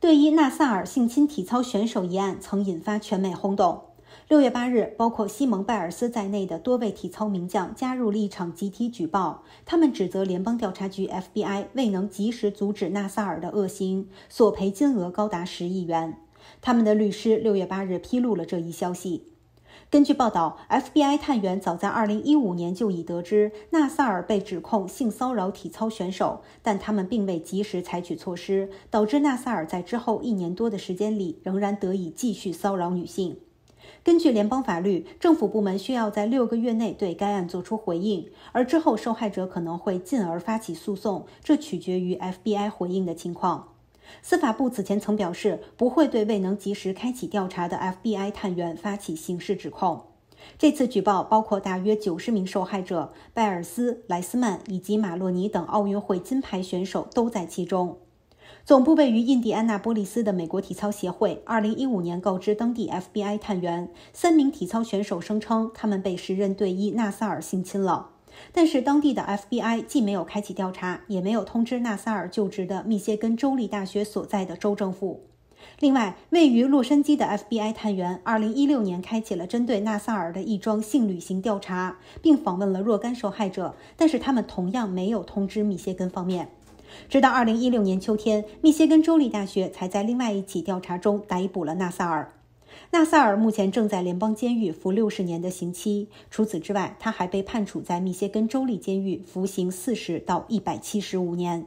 对伊纳萨尔性侵体操选手一案曾引发全美轰动。六月八日，包括西蒙·拜尔斯在内的多位体操名将加入了一场集体举报，他们指责联邦调查局 （FBI） 未能及时阻止纳萨尔的恶行，索赔金额高达十亿元。他们的律师六月八日披露了这一消息。根据报道，FBI 探员早在2015年就已得知纳萨尔被指控性骚扰体操选手，但他们并未及时采取措施，导致纳萨尔在之后一年多的时间里仍然得以继续骚扰女性。根据联邦法律，政府部门需要在六个月内对该案作出回应，而之后受害者可能会进而发起诉讼，这取决于 FBI 回应的情况。司法部此前曾表示，不会对未能及时开启调查的 FBI 探员发起刑事指控。这次举报包括大约九十名受害者，拜尔斯、莱斯曼以及马洛尼等奥运会金牌选手都在其中。总部位于印第安纳波利斯的美国体操协会，2015年告知当地 FBI 探员，三名体操选手声称他们被时任队医纳萨尔性侵了。但是当地的 FBI 既没有开启调查，也没有通知纳萨尔就职的密歇根州立大学所在的州政府。另外，位于洛杉矶的 FBI 探员2016年开启了针对纳萨尔的一桩性旅行调查，并访问了若干受害者，但是他们同样没有通知密歇根方面。直到2016年秋天，密歇根州立大学才在另外一起调查中逮捕了纳萨尔。纳萨尔目前正在联邦监狱服六十年的刑期。除此之外，他还被判处在密歇根州立监狱服刑四十到一百七十五年。